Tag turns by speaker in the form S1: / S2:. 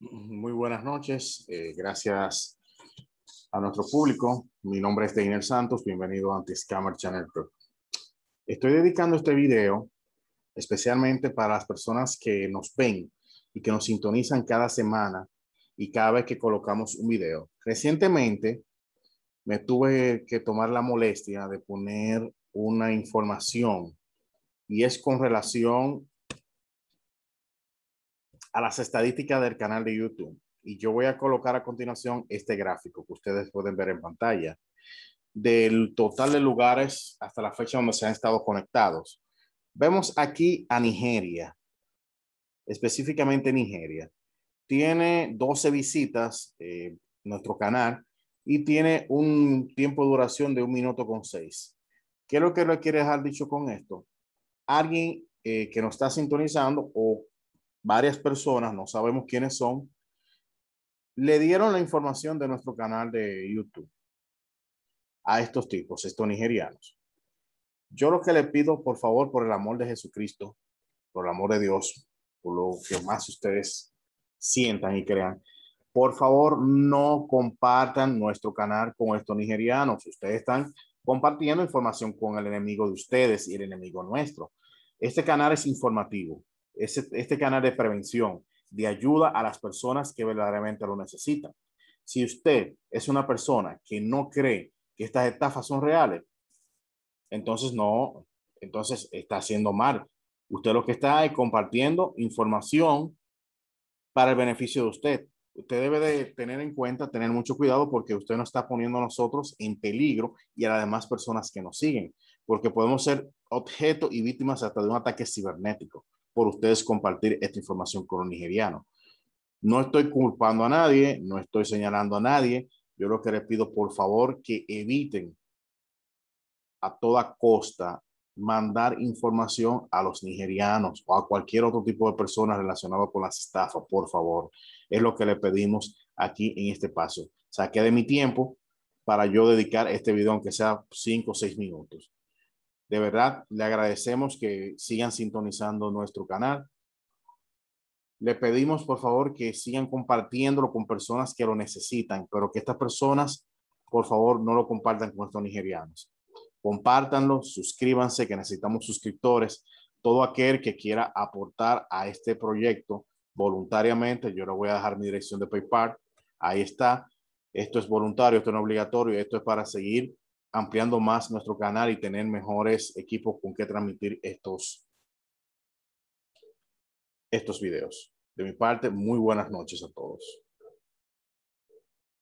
S1: Muy buenas noches. Eh, gracias a nuestro público. Mi nombre es Daniel Santos. Bienvenido a Antiscammer Channel Estoy dedicando este video especialmente para las personas que nos ven y que nos sintonizan cada semana y cada vez que colocamos un video. Recientemente me tuve que tomar la molestia de poner una información y es con relación a las estadísticas del canal de YouTube. Y yo voy a colocar a continuación este gráfico que ustedes pueden ver en pantalla del total de lugares hasta la fecha donde se han estado conectados. Vemos aquí a Nigeria, específicamente Nigeria. Tiene 12 visitas eh, nuestro canal y tiene un tiempo de duración de un minuto con seis. ¿Qué es lo que le quiere dejar dicho con esto? Alguien eh, que nos está sintonizando o varias personas, no sabemos quiénes son, le dieron la información de nuestro canal de YouTube a estos tipos, estos nigerianos. Yo lo que le pido, por favor, por el amor de Jesucristo, por el amor de Dios, por lo que más ustedes sientan y crean, por favor, no compartan nuestro canal con estos nigerianos. Ustedes están compartiendo información con el enemigo de ustedes y el enemigo nuestro. Este canal es informativo este canal de prevención, de ayuda a las personas que verdaderamente lo necesitan. Si usted es una persona que no cree que estas estafas son reales, entonces no, entonces está haciendo mal. Usted lo que está es compartiendo información para el beneficio de usted. Usted debe de tener en cuenta, tener mucho cuidado porque usted no está poniendo a nosotros en peligro y a las demás personas que nos siguen, porque podemos ser objeto y víctimas hasta de un ataque cibernético por ustedes compartir esta información con los nigerianos. No estoy culpando a nadie, no estoy señalando a nadie. Yo lo que les pido, por favor, que eviten a toda costa mandar información a los nigerianos o a cualquier otro tipo de personas relacionado con las estafas, por favor. Es lo que le pedimos aquí en este paso. Saqué de mi tiempo para yo dedicar este video, aunque sea cinco o seis minutos. De verdad, le agradecemos que sigan sintonizando nuestro canal. Le pedimos, por favor, que sigan compartiéndolo con personas que lo necesitan, pero que estas personas, por favor, no lo compartan con estos nigerianos. Compártanlo, suscríbanse, que necesitamos suscriptores. Todo aquel que quiera aportar a este proyecto voluntariamente, yo le voy a dejar mi dirección de PayPal. Ahí está. Esto es voluntario, esto no es obligatorio, esto es para seguir ampliando más nuestro canal y tener mejores equipos con que transmitir estos, estos videos. De mi parte, muy buenas noches a todos.